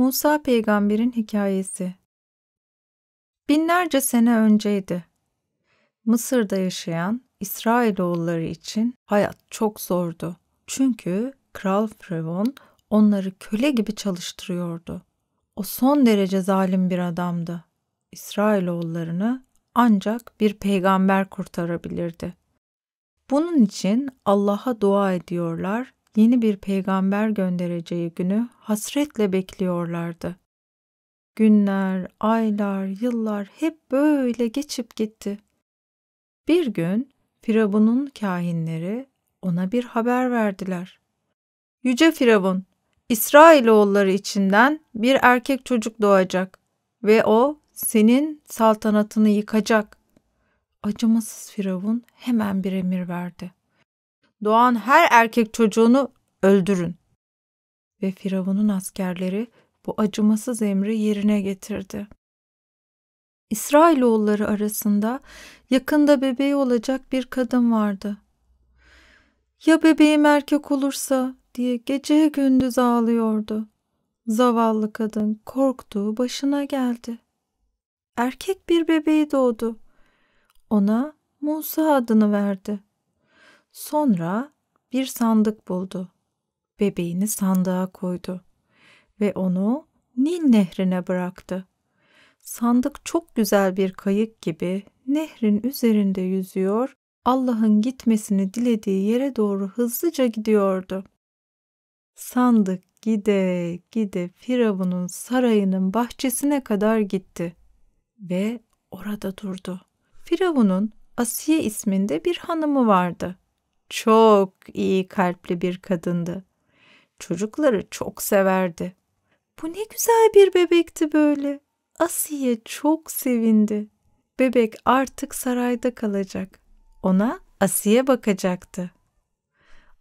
Musa peygamberin hikayesi Binlerce sene önceydi. Mısır'da yaşayan İsrailoğulları için hayat çok zordu. Çünkü Kral Firavun onları köle gibi çalıştırıyordu. O son derece zalim bir adamdı. İsrailoğullarını ancak bir peygamber kurtarabilirdi. Bunun için Allah'a dua ediyorlar yeni bir peygamber göndereceği günü hasretle bekliyorlardı. Günler, aylar, yıllar hep böyle geçip gitti. Bir gün Firavun'un kahinleri ona bir haber verdiler. Yüce Firavun, İsrailoğulları içinden bir erkek çocuk doğacak ve o senin saltanatını yıkacak. Acımasız Firavun hemen bir emir verdi doğan her erkek çocuğunu öldürün. Ve Firavun'un askerleri bu acımasız emri yerine getirdi. İsrailoğulları arasında yakında bebeği olacak bir kadın vardı. Ya bebeğim erkek olursa diye gece gündüz ağlıyordu. Zavallı kadın korktuğu başına geldi. Erkek bir bebeği doğdu. Ona Musa adını verdi. Sonra bir sandık buldu. Bebeğini sandığa koydu ve onu Nil nehrine bıraktı. Sandık çok güzel bir kayık gibi nehrin üzerinde yüzüyor, Allah'ın gitmesini dilediği yere doğru hızlıca gidiyordu. Sandık gide gide Firavun'un sarayının bahçesine kadar gitti ve orada durdu. Firavun'un Asiye isminde bir hanımı vardı çok iyi kalpli bir kadındı. Çocukları çok severdi. Bu ne güzel bir bebekti böyle. Asiye çok sevindi. Bebek artık sarayda kalacak. Ona Asiye bakacaktı.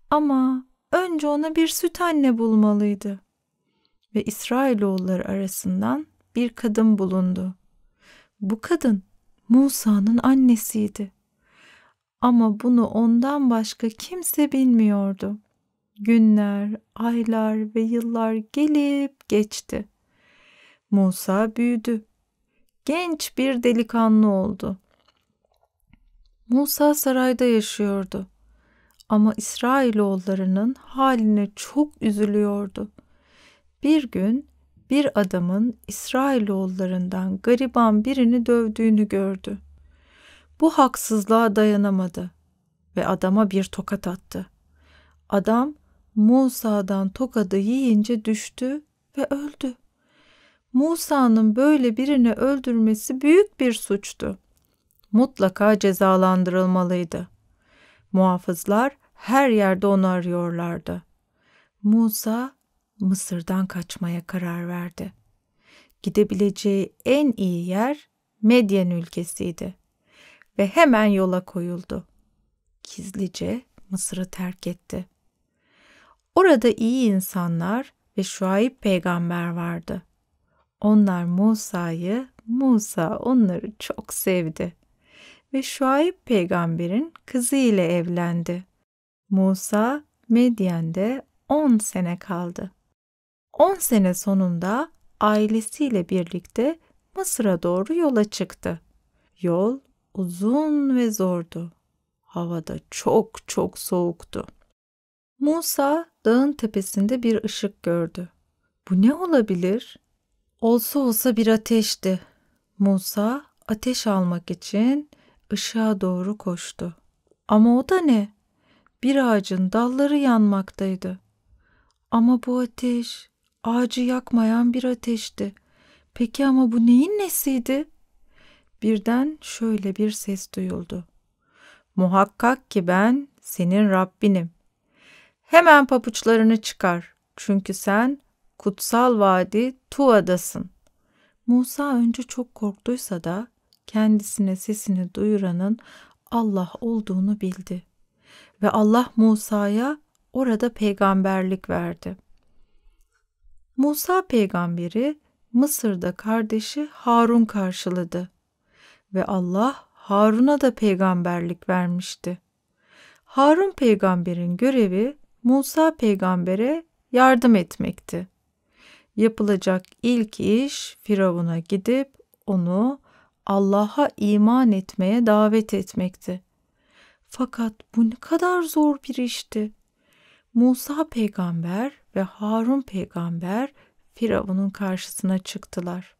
Ama önce ona bir süt anne bulmalıydı. Ve İsrailoğulları arasından bir kadın bulundu. Bu kadın Musa'nın annesiydi. Ama bunu ondan başka kimse bilmiyordu. Günler, aylar ve yıllar gelip geçti. Musa büyüdü. Genç bir delikanlı oldu. Musa sarayda yaşıyordu. Ama İsrailoğullarının haline çok üzülüyordu. Bir gün bir adamın İsrailoğullarından gariban birini dövdüğünü gördü. Bu haksızlığa dayanamadı ve adama bir tokat attı. Adam Musa'dan tokadı yiyince düştü ve öldü. Musa'nın böyle birini öldürmesi büyük bir suçtu. Mutlaka cezalandırılmalıydı. Muhafızlar her yerde onu arıyorlardı. Musa Mısır'dan kaçmaya karar verdi. Gidebileceği en iyi yer Medyen ülkesiydi ve hemen yola koyuldu. Gizlice Mısır'ı terk etti. Orada iyi insanlar ve Şuayb peygamber vardı. Onlar Musa'yı, Musa onları çok sevdi ve Şuayb peygamberin kızı ile evlendi. Musa Medyen'de 10 sene kaldı. 10 sene sonunda ailesiyle birlikte Mısır'a doğru yola çıktı. Yol uzun ve zordu. Havada çok çok soğuktu. Musa dağın tepesinde bir ışık gördü. Bu ne olabilir? Olsa olsa bir ateşti. Musa ateş almak için ışığa doğru koştu. Ama o da ne? Bir ağacın dalları yanmaktaydı. Ama bu ateş ağacı yakmayan bir ateşti. Peki ama bu neyin nesiydi? Birden şöyle bir ses duyuldu. Muhakkak ki ben senin Rabbinim. Hemen papuçlarını çıkar. Çünkü sen kutsal vadi Tuva'dasın. Musa önce çok korktuysa da kendisine sesini duyuranın Allah olduğunu bildi. Ve Allah Musa'ya orada peygamberlik verdi. Musa peygamberi Mısır'da kardeşi Harun karşıladı ve Allah Harun'a da peygamberlik vermişti. Harun peygamberin görevi Musa peygambere yardım etmekti. Yapılacak ilk iş Firavun'a gidip onu Allah'a iman etmeye davet etmekti. Fakat bu ne kadar zor bir işti. Musa peygamber ve Harun peygamber Firavun'un karşısına çıktılar.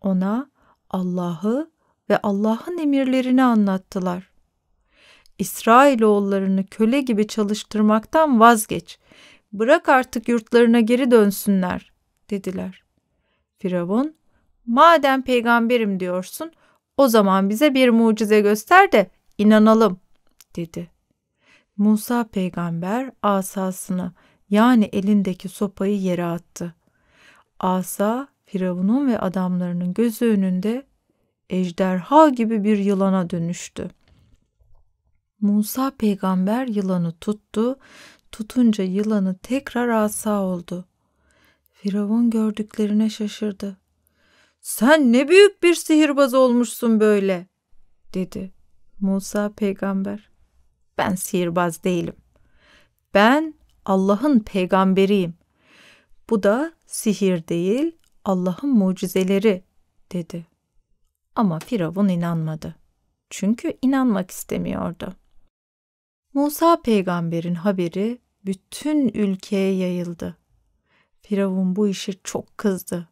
Ona Allah'ı ve Allah'ın emirlerini anlattılar. İsrailoğullarını köle gibi çalıştırmaktan vazgeç. Bırak artık yurtlarına geri dönsünler dediler. Firavun, madem peygamberim diyorsun o zaman bize bir mucize göster de inanalım dedi. Musa peygamber asasını yani elindeki sopayı yere attı. Asa Firavun'un ve adamlarının gözü önünde ejderha gibi bir yılana dönüştü. Musa peygamber yılanı tuttu, tutunca yılanı tekrar asa oldu. Firavun gördüklerine şaşırdı. Sen ne büyük bir sihirbaz olmuşsun böyle, dedi. Musa peygamber, ben sihirbaz değilim. Ben Allah'ın peygamberiyim. Bu da sihir değil, Allah'ın mucizeleri, dedi. Ama Firavun inanmadı. Çünkü inanmak istemiyordu. Musa peygamberin haberi bütün ülkeye yayıldı. Firavun bu işe çok kızdı.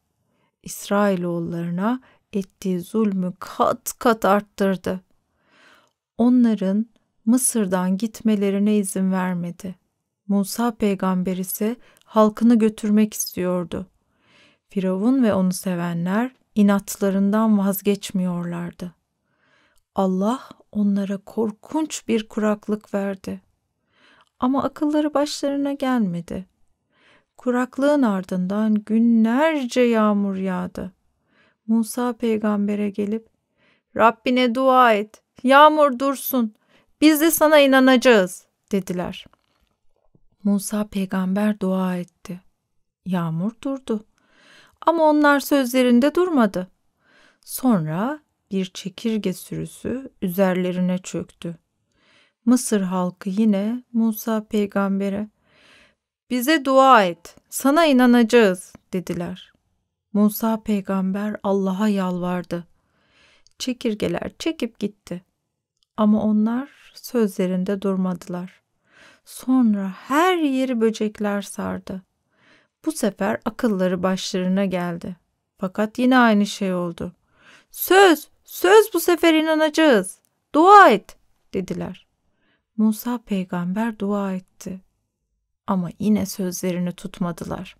İsrailoğullarına ettiği zulmü kat kat arttırdı. Onların Mısır'dan gitmelerine izin vermedi. Musa peygamber ise halkını götürmek istiyordu. Firavun ve onu sevenler inatlarından vazgeçmiyorlardı. Allah onlara korkunç bir kuraklık verdi. Ama akılları başlarına gelmedi. Kuraklığın ardından günlerce yağmur yağdı. Musa peygambere gelip Rabbine dua et. Yağmur dursun. Biz de sana inanacağız." dediler. Musa peygamber dua etti. Yağmur durdu. Ama onlar sözlerinde durmadı. Sonra bir çekirge sürüsü üzerlerine çöktü. Mısır halkı yine Musa peygambere "Bize dua et. Sana inanacağız." dediler. Musa peygamber Allah'a yalvardı. Çekirgeler çekip gitti. Ama onlar sözlerinde durmadılar. Sonra her yeri böcekler sardı. Bu sefer akılları başlarına geldi. Fakat yine aynı şey oldu. Söz, söz bu sefer inanacağız. Dua et, dediler. Musa peygamber dua etti. Ama yine sözlerini tutmadılar.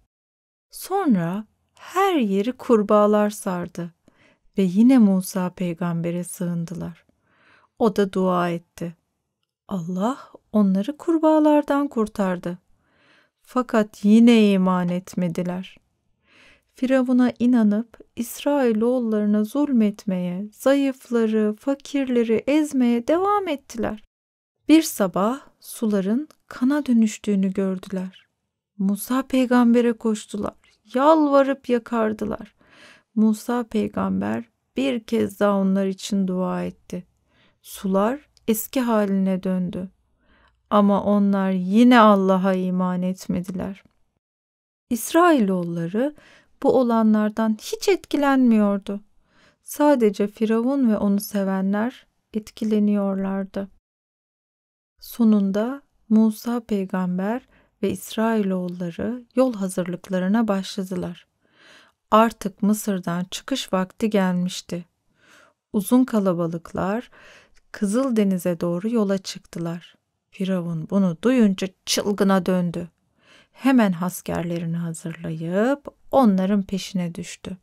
Sonra her yeri kurbağalar sardı ve yine Musa peygambere sığındılar. O da dua etti. Allah onları kurbağalardan kurtardı. Fakat yine iman etmediler. Firavun'a inanıp İsrailoğullarına zulmetmeye, zayıfları, fakirleri ezmeye devam ettiler. Bir sabah suların kana dönüştüğünü gördüler. Musa peygambere koştular, yalvarıp yakardılar. Musa peygamber bir kez daha onlar için dua etti. Sular eski haline döndü. Ama onlar yine Allah'a iman etmediler. İsrailoğulları bu olanlardan hiç etkilenmiyordu. Sadece Firavun ve onu sevenler etkileniyorlardı. Sonunda Musa peygamber ve İsrailoğulları yol hazırlıklarına başladılar. Artık Mısır'dan çıkış vakti gelmişti. Uzun kalabalıklar Kızıl Denize doğru yola çıktılar. Firavun bunu duyunca çılgına döndü. Hemen askerlerini hazırlayıp onların peşine düştü.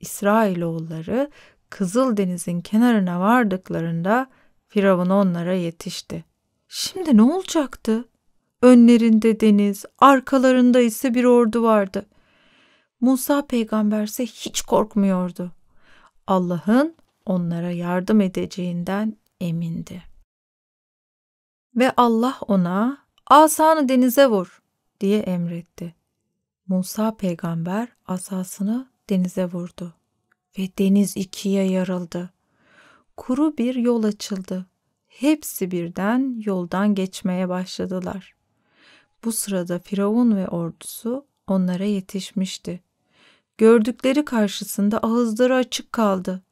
İsrailoğulları Kızıldeniz'in kenarına vardıklarında Firavun onlara yetişti. Şimdi ne olacaktı? Önlerinde deniz, arkalarında ise bir ordu vardı. Musa peygamberse hiç korkmuyordu. Allah'ın onlara yardım edeceğinden emindi. Ve Allah ona asanı denize vur diye emretti. Musa peygamber asasını denize vurdu ve deniz ikiye yarıldı. Kuru bir yol açıldı. Hepsi birden yoldan geçmeye başladılar. Bu sırada Firavun ve ordusu onlara yetişmişti. Gördükleri karşısında ağızları açık kaldı.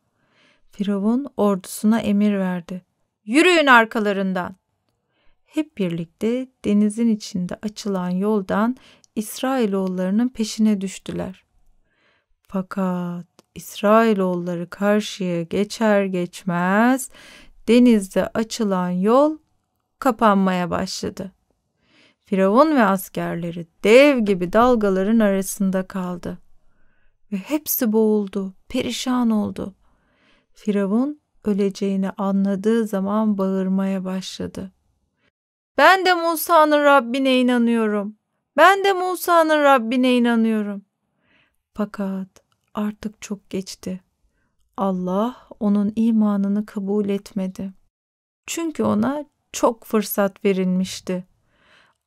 Firavun ordusuna emir verdi. Yürüyün arkalarından hep birlikte denizin içinde açılan yoldan İsrailoğullarının peşine düştüler. Fakat İsrailoğulları karşıya geçer geçmez denizde açılan yol kapanmaya başladı. Firavun ve askerleri dev gibi dalgaların arasında kaldı ve hepsi boğuldu, perişan oldu. Firavun öleceğini anladığı zaman bağırmaya başladı. Ben de Musa'nın Rabbine inanıyorum. Ben de Musa'nın Rabbine inanıyorum. Fakat artık çok geçti. Allah onun imanını kabul etmedi. Çünkü ona çok fırsat verilmişti.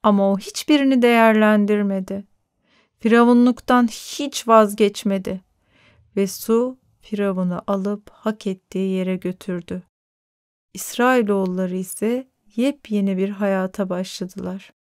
Ama o hiçbirini değerlendirmedi. Firavunluktan hiç vazgeçmedi ve su Firavun'u alıp hak ettiği yere götürdü. İsrailoğulları ise yepyeni bir hayata başladılar.